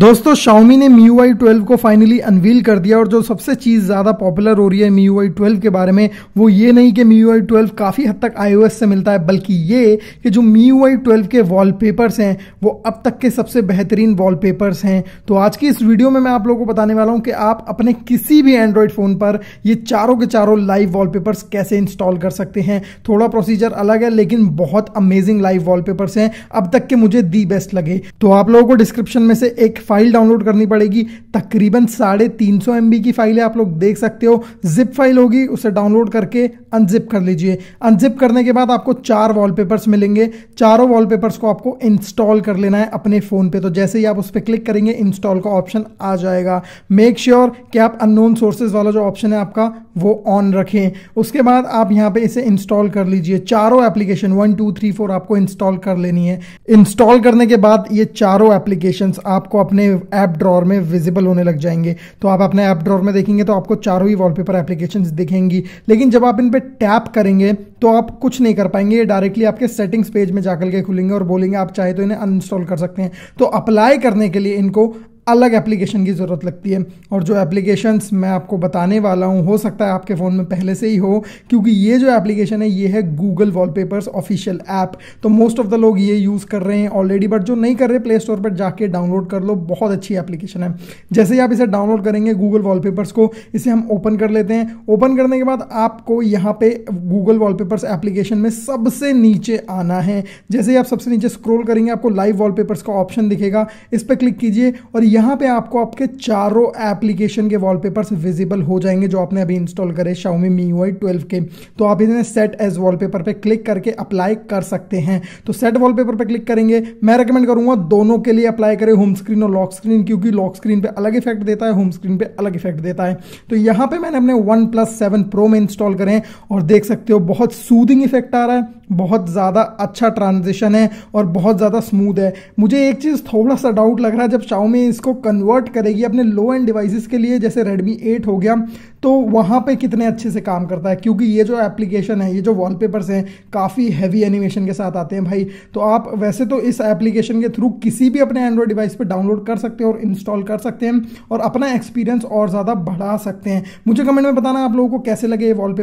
दोस्तों शाओमी ने Mi I twelve को फाइनली अनवील कर दिया और जो सबसे चीज़ ज़्यादा पॉपुलर हो रही है मी आई ट्वेल्व के बारे में वो ये नहीं कि मी आई ट्वेल्व काफ़ी हद तक आई से मिलता है बल्कि ये कि जो मी आई ट्वेल्व के वॉलपेपर्स हैं वो अब तक के सबसे बेहतरीन वॉलपेपर्स हैं तो आज की इस वीडियो में मैं आप लोगों को बताने वाला हूँ कि आप अपने किसी भी एंड्रॉयड फ़ोन पर ये चारों के चारों लाइव वॉलपेपर्स कैसे इंस्टॉल कर सकते हैं थोड़ा प्रोसीजर अलग है लेकिन बहुत अमेजिंग लाइव वॉलपेपर्स हैं अब तक के मुझे दी बेस्ट लगे तो आप लोगों को डिस्क्रिप्शन में से एक फाइल डाउनलोड करनी पड़ेगी तकरीबन साढ़े तीन सौ एम की फाइल है आप लोग देख सकते हो जिप फाइल होगी उसे डाउनलोड करके अनजिप कर लीजिए अनजिप करने के बाद आपको चार वॉलपेपर्स मिलेंगे चारों वॉलपेपर्स को आपको इंस्टॉल कर लेना है अपने फ़ोन पे तो जैसे ही आप उस पर क्लिक करेंगे इंस्टॉल का ऑप्शन आ जाएगा मेक श्योर sure कि आप अननोन सोर्सेज वाला जो ऑप्शन है आपका वो ऑन रखें उसके बाद आप यहाँ पे इसे इंस्टॉल कर लीजिए चारों application one two three four आपको इंस्टॉल कर लेनी है इंस्टॉल करने के बाद ये चारों एप्लीकेशंस आपको अपने अपने ऐप ड्रॉर में विजिबल होने लग जाएंगे तो आप अपने ऐप ड्रॉर में देखेंगे तो आपको चारों ही वॉलपेपर एप्लीकेशन दिखेंगी लेकिन जब आप इन पर टैप करेंगे तो आप कुछ नहीं कर पाएंगे ये डायरेक्टली आपके सेटिंग्स पेज में जाकर के खुलेंगे और बोलेंगे आप चाहे तो इन्हें अनइंस्टॉल कर सकते हैं तो अप्लाई करने के लिए इनको अलग एप्लीकेशन की ज़रूरत लगती है और जो एप्लीकेशंस मैं आपको बताने वाला हूँ हो सकता है आपके फ़ोन में पहले से ही हो क्योंकि ये जो एप्लीकेशन है ये है गूगल वॉलपेपर्स ऑफिशियल ऐप तो मोस्ट ऑफ द लोग ये यूज़ कर रहे हैं ऑलरेडी बट जो नहीं कर रहे प्ले स्टोर पर जाके डाउनलोड कर लो बहुत अच्छी एप्लीकेशन है जैसे ही आप इसे डाउनलोड करेंगे गूगल पेपर्स को इसे हम ओपन कर लेते हैं ओपन करने के बाद आपको यहाँ पे गूगल वॉलपेपर्स एप्लीकेशन में सबसे नीचे आना है जैसे ही आप सबसे नीचे स्क्रोल करेंगे आपको लाइव वॉलपेपर्स का ऑप्शन दिखेगा इस पर क्लिक कीजिए और यह यहाँ पे आपको आपके चारों एप्लीकेशन के वॉलपेपर्स विजिबल हो जाएंगे जो आपने अभी इंस्टॉल करे शाउमी मी वाई ट्वेल्व के तो आप इन्हें सेट एज वॉलपेपर पे क्लिक करके अप्लाई कर सकते हैं तो सेट वॉलपेपर पे क्लिक करेंगे मैं रेकमेंड करूंगा दोनों के लिए अप्लाई करें होम स्क्रीन और लॉक स्क्रीन क्योंकि लॉक स्क्रीन पे अलग इफेक्ट देता है होम स्क्रीन पे अलग इफेक्ट देता है तो यहाँ पे मैंने अपने वन प्लस सेवन प्रो में इंस्टॉल करें और देख सकते हो बहुत सूदिंग इफेक्ट आ रहा है बहुत ज़्यादा अच्छा ट्रांजिशन है और बहुत ज़्यादा स्मूथ है मुझे एक चीज़ थोड़ा सा डाउट लग रहा है जब शाओमी इसको को कन्वर्ट करेगी अपने लो एंड डिवाइसेस के लिए जैसे रेडमी 8 हो गया तो वहाँ पे कितने अच्छे से काम करता है क्योंकि ये जो एप्लीकेशन है ये जो वॉलपेपर्स हैं काफ़ी हैवी एनिमेशन के साथ आते हैं भाई तो आप वैसे तो इस एप्लीकेशन के थ्रू किसी भी अपने एंड्रॉयड डिवाइस पर डाउनलोड कर सकते हैं और इंस्टॉल कर सकते हैं और अपना एक्सपीरियंस और ज़्यादा बढ़ा सकते हैं मुझे कमेंट में बताना आप लोगों को कैसे लगे ये वॉल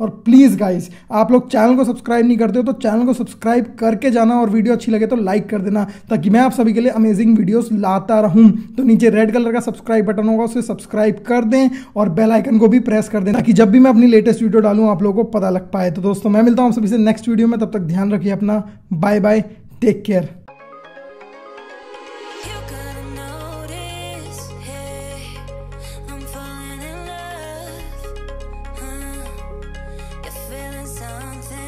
और प्लीज़ गाइज आप लोग चैनल को सब्सक्राइब नहीं करते हो तो चैनल को सब्सक्राइब करके जाना और वीडियो अच्छी लगे तो लाइक कर देना ताकि मैं आप सभी के लिए अमेजिंग वीडियोस लाता रहूं तो नीचे रेड कलर का सब्सक्राइब बटन होगा उसे सब्सक्राइब कर दें और बेल आइकन को भी प्रेस कर दें ताकि जब भी मैं अपनी लेटेस्ट वीडियो डालूँ आप लोगों को पता लग पाए तो दोस्तों मैं मिलता हूँ आप सभी से नेक्स्ट वीडियो में तब तक ध्यान रखिए अपना bye bye take care something